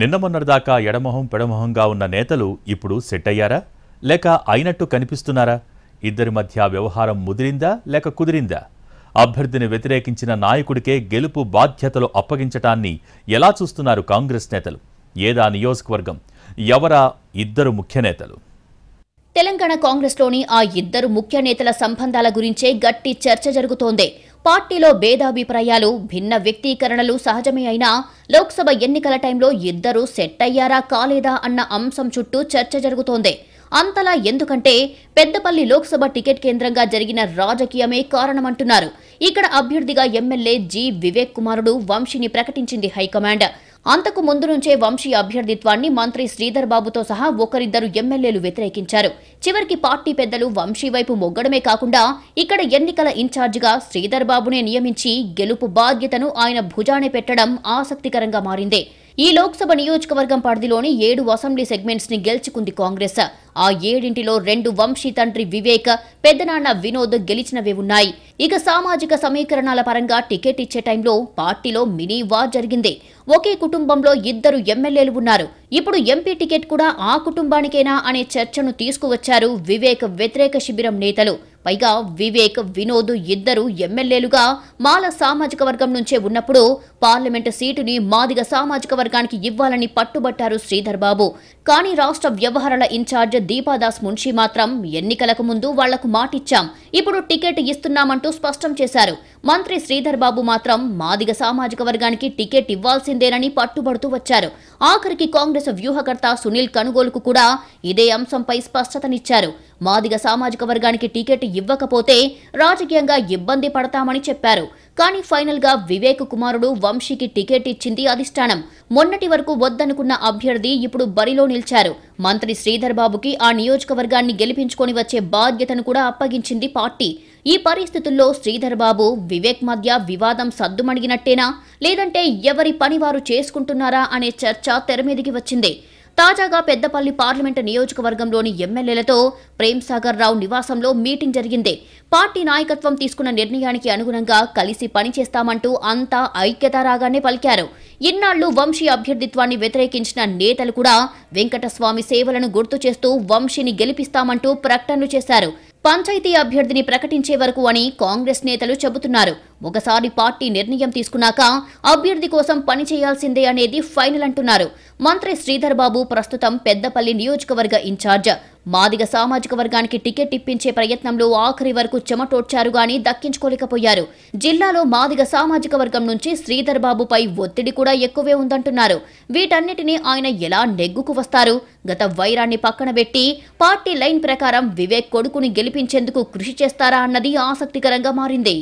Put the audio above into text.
నిన్న మొన్నటిదాకా ఎడమొహం పెడమొహంగా ఉన్న నేతలు ఇప్పుడు సెట్ అయ్యారా లేక అయినట్టు కనిపిస్తున్నారా ఇద్దరి మధ్య వ్యవహారం ముదిరిందా లేక కుదిరిందా అభ్యర్థిని వ్యతిరేకించిన నాయకుడికే గెలుపు బాధ్యతలు అప్పగించటాన్ని ఎలా చూస్తున్నారు కాంగ్రెస్ నేతలు ఏదా నియోజకవర్గం ఎవరా ఇద్దరు ముఖ్య నేతలు తెలంగాణ కాంగ్రెస్లోని ఆ ఇద్దరు ముఖ్య నేతల సంబంధాల గురించే గట్టి చర్చ జరుగుతోంది పార్టీలో భేదాభిప్రాయాలు భిన్న వ్యక్తీకరణలు సహజమే అయినా లోక్సభ ఎన్నికల టైంలో ఇద్దరూ సెట్ అయ్యారా కాలేదా అన్న అంశం చుట్టూ చర్చ జరుగుతోంది అంతలా ఎందుకంటే పెద్దపల్లి లోక్సభ టికెట్ కేంద్రంగా జరిగిన రాజకీయమే కారణమంటున్నారు ఇక్కడ అభ్యర్థిగా ఎమ్మెల్యే జి వివేక్ కుమారుడు వంశీని ప్రకటించింది హైకమాండ్ అంతకు ముందు నుంచే వంశీ అభ్యర్థిత్వాన్ని మంత్రి శ్రీధర్ బాబుతో సహా ఒకరిద్దరు ఎమ్మెల్యేలు వ్యతిరేకించారు చివరికి పార్టీ పెద్దలు వంశీ వైపు మొగ్గడమే కాకుండా ఇక్కడ ఎన్నికల ఇన్ఛార్జిగా శ్రీధర్ బాబునే నియమించి గెలుపు బాధ్యతను ఆయన భుజానే పెట్టడం ఆసక్తికరంగా మారింది ఈ లోక్సభ నియోజకవర్గం పరిధిలోని ఏడు అసెంబ్లీ సెగ్మెంట్స్ ని గెలుచుకుంది కాంగ్రెస్ ఆ ఏడింటిలో రెండు వంశీ తండ్రి వివేక్ పెద్దనాన్న వినోద్ గెలిచినవే ఉన్నాయి ఇక సామాజిక సమీకరణాల పరంగా టికెట్ ఇచ్చే టైంలో పార్టీలో మినీ వార్ జరిగింది ఒకే కుటుంబంలో ఇద్దరు ఎమ్మెల్యేలు ఉన్నారు ఇప్పుడు ఎంపీ టికెట్ కూడా ఆ కుటుంబానికేనా అనే చర్చను తీసుకువచ్చారు వివేక్ వ్యతిరేక శిబిరం నేతలు పైగా వివేక్ వినోద్ ఇద్దరు ఎమ్మెల్యేలుగా మాల సామాజిక వర్గం నుంచే ఉన్నప్పుడు పార్లమెంటు సీటుని మాదిగ సామాజిక వర్గానికి ఇవ్వాలని పట్టుబట్టారు శ్రీధర్ బాబు కానీ రాష్ట్ర వ్యవహారాల ఇన్ఛార్జ్ దీపాదాస్ మున్షి మాత్రం ఎన్నికలకు ముందు వాళ్లకు మాటిచ్చాం ఇప్పుడు టికెట్ ఇస్తున్నామంటూ స్పష్టం చేశారు మంత్రి శ్రీధర్ బాబు మాత్రం మాదిగ సామాజిక వర్గానికి టికెట్ ఇవ్వాల్సిందేనని పట్టుబడుతూ వచ్చారు ఆఖరికి కాంగ్రెస్ వ్యూహకర్త సునీల్ కనుగోలుకు కూడా ఇదే అంశంపై స్పష్టతనిచ్చారు మాదిగ సామాజిక వర్గానికి టికెట్ ఇవ్వకపోతే రాజకీయంగా ఇబ్బంది పడతామని చెప్పారు కానీ ఫైనల్గా వివేక్ కుమారుడు వంశీకి టికెట్ ఇచ్చింది అధిష్టానం మొన్నటి వరకు వద్దనుకున్న అభ్యర్థి ఇప్పుడు బరిలో నిలిచారు మంత్రి శ్రీధర్ బాబుకి ఆ నియోజకవర్గాన్ని గెలిపించుకొని వచ్చే బాధ్యతను కూడా అప్పగించింది పార్టీ ఈ పరిస్థితుల్లో శ్రీధర్ బాబు వివేక్ మధ్య వివాదం సద్దుమణిగినట్టేనా లేదంటే ఎవరి పని వారు చేసుకుంటున్నారా అనే చర్చ తెరమీదికి వచ్చింది తాజాగా పెద్దపల్లి పార్లమెంటు నియోజకవర్గంలోని ఎమ్మెల్యేలతో ప్రేమ్సాగర్ రావు నివాసంలో మీటింగ్ జరిగింది పార్టీ నాయకత్వం తీసుకున్న నిర్ణయానికి అనుగుణంగా కలిసి పనిచేస్తామంటూ అంతా ఐక్యత రాగానే పలికారు ఇన్నాళ్లు వంశీ అభ్యర్థిత్వాన్ని వ్యతిరేకించిన నేతలు కూడా వెంకటస్వామి సేవలను గుర్తు చేస్తూ వంశీని గెలిపిస్తామంటూ ప్రకటనలు చేశారు పంచాయతీ అభ్యర్థిని ప్రకటించే వరకు అని కాంగ్రెస్ నేతలు చెబుతున్నారు ఒకసారి పార్టీ నిర్ణయం తీసుకున్నాక అభ్యర్థి కోసం పని చేయాల్సిందే అనేది ఫైనల్ అంటున్నారు మంత్రి శ్రీధర్ బాబు ప్రస్తుతం పెద్దపల్లి నియోజకవర్గ ఇన్ఛార్జ్ మాదిగ సామాజిక వర్గానికి టికెట్ ఇప్పించే ప్రయత్నంలో ఆఖరి వరకు చెమటోడ్చారు గాని దక్కించుకోలేకపోయారు జిల్లాలో మాదిగ సామాజిక వర్గం నుంచి శ్రీధర్ బాబుపై ఒత్తిడి కూడా ఎక్కువే ఉందంటున్నారు వీటన్నిటినీ ఆయన ఎలా నెగ్గుకు వస్తారు గత వైరాన్ని పక్కన పెట్టి పార్టీ లైన్ ప్రకారం వివేక్ కొడుకుని గెలిపించేందుకు కృషి చేస్తారా అన్నది ఆసక్తికరంగా మారింది